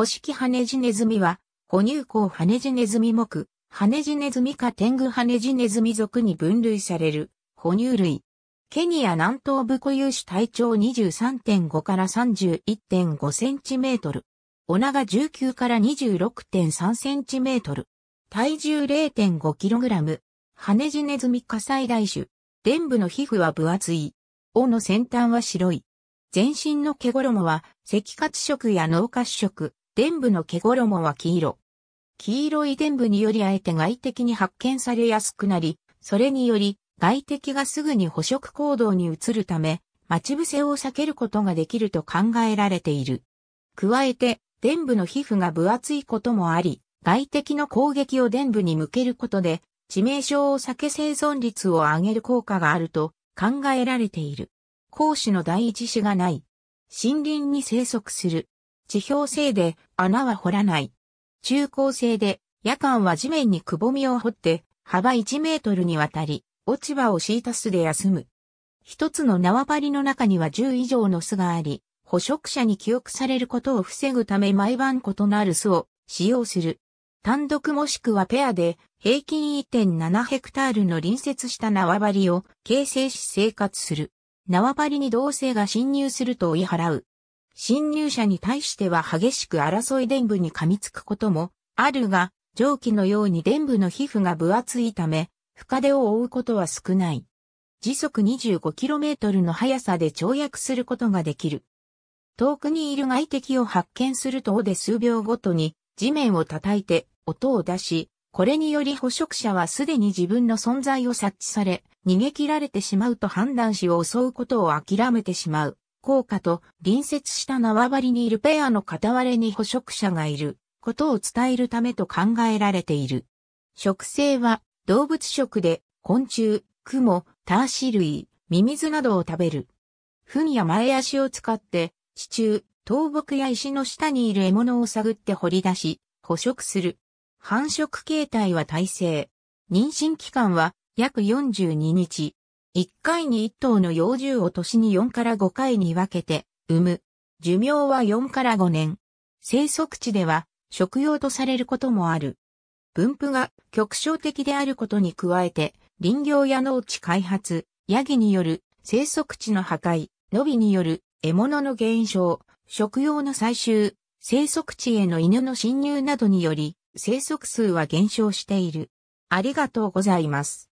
古式ハネジネズミは、哺乳孔ハネジネズミ目、ハネジネズミか天狗ハネジネズミ属に分類される、哺乳類。ケニア南東部固有種体長23.5から31.5センチメートル。おガ19から26.3センチメートル。体重0.5キログラム。ハネジネズミ火災大種。伝部の皮膚は分厚い。尾の先端は白い。全身の毛衣は、赤褐色や脳褐色、電部の毛衣は黄色。黄色い電部によりあえて外敵に発見されやすくなり、それにより外敵がすぐに捕食行動に移るため、待ち伏せを避けることができると考えられている。加えて、電部の皮膚が分厚いこともあり、外敵の攻撃を電部に向けることで、致命傷を避け生存率を上げる効果があると考えられている。講師の第一子がない。森林に生息する。地表性で穴は掘らない。中高生で夜間は地面にくぼみを掘って幅1メートルにわたり落ち葉を敷いた巣で休む。一つの縄張りの中には10以上の巣があり、捕食者に記憶されることを防ぐため毎晩異なる巣を使用する。単独もしくはペアで平均1.7ヘクタールの隣接した縄張りを形成し生活する。縄張りに同性が侵入すると追い払う。侵入者に対しては激しく争い伝部に噛みつくこともあるが、蒸気のように伝部の皮膚が分厚いため、深手を覆うことは少ない。時速 25km の速さで跳躍することができる。遠くにいる外敵を発見すると尾で数秒ごとに地面を叩いて音を出し、これにより捕食者はすでに自分の存在を察知され、逃げ切られてしまうと判断しを襲うことを諦めてしまう。効果と隣接した縄張りにいるペアの片割れに捕食者がいることを伝えるためと考えられている。食性は動物食で昆虫、クモ、ターシ類、ミミズなどを食べる。糞や前足を使って地中、倒木や石の下にいる獲物を探って掘り出し、捕食する。繁殖形態は耐性。妊娠期間は約42日。1回に1頭の幼獣を年に4から5回に分けて産む。寿命は4から5年。生息地では食用とされることもある。分布が極小的であることに加えて、林業や農地開発、ヤギによる生息地の破壊、伸びによる獲物の減少、食用の採集、生息地への犬の侵入などにより、生息数は減少している。ありがとうございます。